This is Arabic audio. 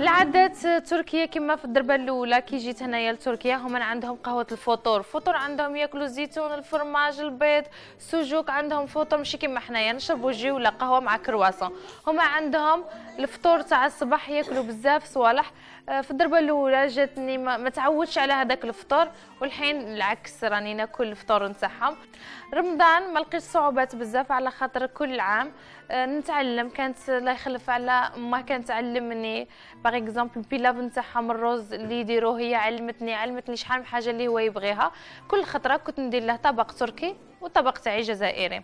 العادات التركيه آه، كما في الضربه الاولى كي جيت هنايا لتركيا هما عندهم قهوه الفطور الفطور عندهم ياكلوا الزيتون الفرماج البيض سجوك عندهم فطور ماشي كما حنايا نشربوا جي ولا قهوه مع كرواسون هما عندهم الفطور تاع الصباح ياكلوا بزاف صوالح آه، في الضربه الاولى جاتني ما, ما تعودش على هذاك الفطور والحين العكس راني ناكل الفطور نتاعهم رمضان ما لقيت صعوبات بزاف على خاطر كل عام آه، نتعلم كانت الله يخلف على ما كانت تعلمني باغ اكزومبل بيلاف نتاعها الرز اللي يديروه هي علمتني علمتني شحال من حاجه اللي هو يبغيها كل خطره كنت ندير له طبق تركي وطبق تاعي جزائري